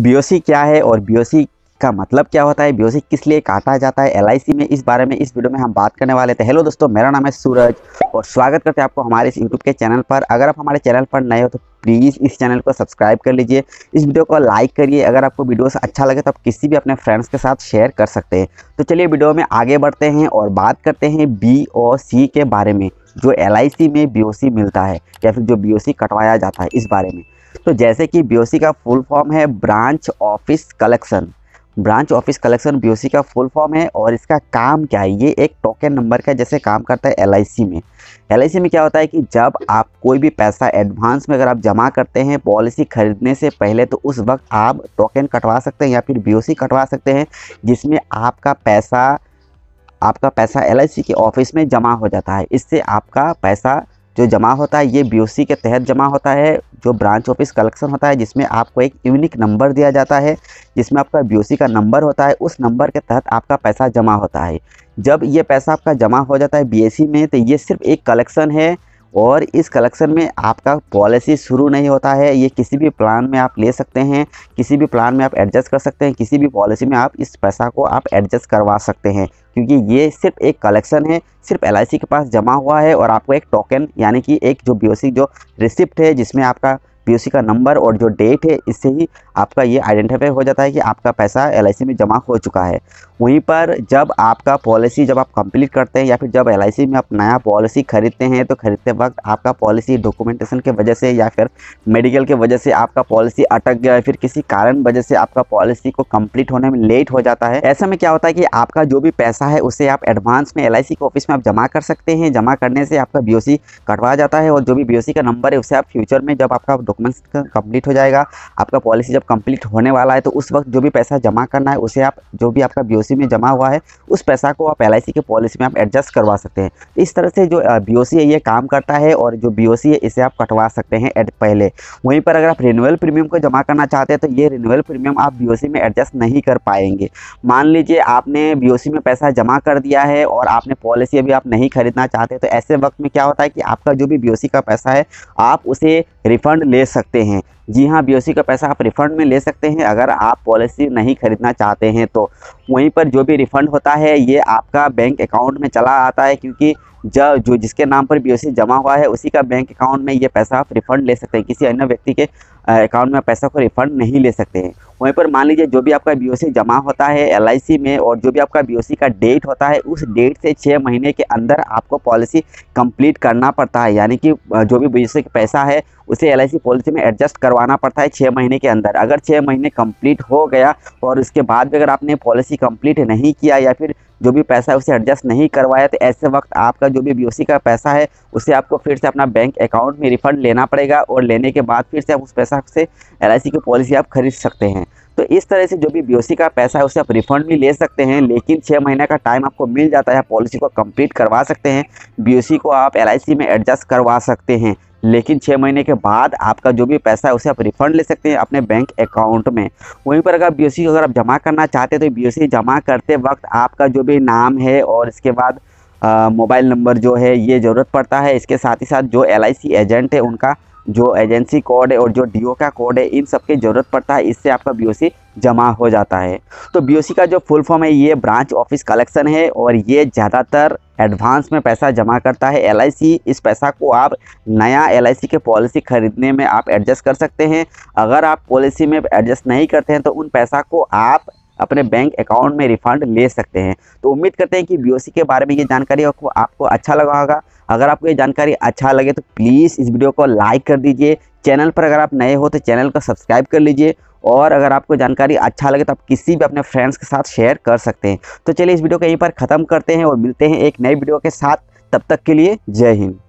B क्या है और बी का मतलब क्या होता है बी किस लिए काटा जाता है एल में इस बारे में इस वीडियो में हम बात करने वाले थे हेलो दोस्तों मेरा नाम है सूरज और स्वागत करते हैं आपको हमारे इस यूट्यूब के चैनल पर अगर आप हमारे चैनल पर नए हो तो प्लीज़ इस चैनल को सब्सक्राइब कर लीजिए इस वीडियो को लाइक करिए अगर आपको वीडियोस अच्छा लगे तो आप किसी भी अपने फ्रेंड्स के साथ शेयर कर सकते हैं तो चलिए वीडियो में आगे बढ़ते हैं और बात करते हैं बी ओ सी के बारे में जो एल में बी मिलता है या फिर जो बी कटवाया जाता है इस बारे में तो जैसे कि बी का फुल फॉर्म है branch office collection branch office collection B का फुल फॉर्म है और इसका काम क्या है ये एक टोकन नंबर का जैसे काम करता है एल में एल में क्या होता है कि जब आप कोई भी पैसा एडवांस में अगर आप जमा करते हैं पॉलिसी खरीदने से पहले तो उस वक्त आप टोकन कटवा सकते हैं या फिर बी कटवा सकते हैं जिसमें आपका पैसा आपका पैसा एल के ऑफिस में जमा हो जाता है इससे आपका पैसा जो जमा होता है ये बी के तहत जमा होता है जो ब्रांच ऑफिस कलेक्शन होता है जिसमें आपको एक यूनिक नंबर दिया जाता है जिसमें आपका बी का नंबर होता है उस नंबर के तहत आपका पैसा जमा होता है जब ये पैसा आपका जमा हो जाता है बी में तो ये सिर्फ एक कलेक्शन है और इस कलेक्शन में आपका पॉलिसी शुरू नहीं होता है ये किसी भी प्लान में आप ले सकते हैं किसी भी प्लान में आप एडजस्ट कर सकते हैं किसी भी पॉलिसी में आप इस पैसा को आप एडजस्ट करवा सकते हैं क्योंकि ये सिर्फ एक कलेक्शन है सिर्फ एल के पास जमा हुआ है और आपको एक टोकन यानी कि एक जो बी जो रिसिप्ट है जिसमें आपका पी का नंबर और जो डेट है इससे ही आपका ये आइडेंटिफाई हो जाता है कि आपका पैसा एल में जमा हो चुका है वहीं पर जब आपका पॉलिसी जब आप कंप्लीट करते हैं या फिर जब एल में आप नया पॉलिसी खरीदते हैं तो खरीदते वक्त आपका पॉलिसी डॉक्यूमेंटेशन के वजह से या फिर मेडिकल के वजह से आपका पॉलिसी अटक गया या फिर किसी कारण वजह से आपका पॉलिसी को कम्प्लीट होने में लेट हो जाता है ऐसे में क्या होता है कि आपका जो भी पैसा है उसे आप एडवांस में एल के ऑफिस में आप जमा कर सकते हैं जमा करने से आपका बी कटवा जाता है और जो भी बी का नंबर है उसे आप फ्यूचर में जब आपका डॉक्यूमेंट्स कंप्लीट हो जाएगा आपका पॉलिसी जब कंप्लीट होने वाला है तो उस वक्त जो भी पैसा जमा करना है उसे आप जो भी आपका बी में जमा हुआ है उस पैसा को आप एल के पॉलिसी में आप एडजस्ट करवा सकते हैं इस तरह से जो बी है ये काम करता है और जो बी है इसे आप कटवा सकते हैं एड पहले वहीं पर अगर आप रिन्यूअल प्रीमियम को जमा करना चाहते हैं तो ये रिन्यूअल प्रीमियम आप बी में एडजस्ट नहीं कर पाएंगे मान लीजिए आपने बी में पैसा जमा कर दिया है और आपने पॉलिसी अभी आप नहीं खरीदना चाहते तो ऐसे वक्त में क्या होता है कि आपका जो भी बी का पैसा है आप उसे रिफंड ले सकते हैं जी हाँ बी का पैसा आप रिफंड में ले सकते हैं अगर आप पॉलिसी नहीं खरीदना चाहते हैं तो वहीं पर जो भी रिफंड होता है ये आपका बैंक अकाउंट में चला आता है क्योंकि जो जो जिसके नाम पर बी जमा हुआ है उसी का बैंक अकाउंट में ये पैसा आप रिफंड ले सकते हैं किसी अन्य व्यक्ति के अकाउंट में पैसा को रिफंड नहीं ले सकते हैं वहीं पर मान लीजिए जो भी आपका बी जमा होता है एल में और जो भी आपका बी का डेट होता है उस डेट से छः महीने के अंदर आपको पॉलिसी कंप्लीट करना पड़ता है यानी कि जो भी बी का पैसा है उसे एल पॉलिसी में एडजस्ट करवाना पड़ता है छः महीने के अंदर अगर छः महीने कंप्लीट हो गया और उसके बाद भी अगर आपने पॉलिसी कंप्लीट नहीं किया या फिर जो भी पैसा है उसे एडजस्ट नहीं करवाया तो ऐसे वक्त आपका जो भी बी का पैसा है उसे आपको फिर से अपना बैंक अकाउंट में रिफंड लेना पड़ेगा और लेने के बाद फिर से आप उस पैसा से एल की पॉलिसी आप खरीद सकते हैं तो इस तरह से जो भी बी का पैसा है उसे आप रिफंड भी ले सकते हैं लेकिन छः महीने का टाइम आपको मिल जाता है पॉलिसी को कंप्लीट करवा सकते हैं बी को आप एल में एडजस्ट करवा सकते हैं लेकिन छः महीने के बाद आपका जो भी पैसा है उसे आप रिफंड ले सकते हैं अपने बैंक अकाउंट में वहीं पर अगर बी अगर आप जमा करना चाहते हैं तो बी जमा करते वक्त आपका जो भी नाम है और इसके बाद मोबाइल नंबर जो है ये ज़रूरत पड़ता है इसके साथ ही साथ जो एल एजेंट है उनका जो एजेंसी कोड है और जो डीओ का कोड है इन सब की ज़रूरत पड़ता है इससे आपका बीओसी जमा हो जाता है तो बीओसी का जो फुल फॉर्म है ये ब्रांच ऑफिस कलेक्शन है और ये ज़्यादातर एडवांस में पैसा जमा करता है एल इस पैसा को आप नया एल के पॉलिसी खरीदने में आप एडजस्ट कर सकते हैं अगर आप पॉलिसी में एडजस्ट नहीं करते हैं तो उन पैसा को आप अपने बैंक अकाउंट में रिफंड ले सकते हैं तो उम्मीद करते हैं कि बी के बारे में ये जानकारी आपको आपको अच्छा लगा होगा अगर आपको ये जानकारी अच्छा लगे तो प्लीज़ इस वीडियो को लाइक कर दीजिए चैनल पर अगर आप नए हो तो चैनल को सब्सक्राइब कर लीजिए और अगर आपको जानकारी अच्छा लगे तो आप किसी भी अपने फ्रेंड्स के साथ शेयर कर सकते हैं तो चलिए इस वीडियो को यहीं पर ख़त्म करते हैं और मिलते हैं एक नए वीडियो के साथ तब तक के लिए जय हिंद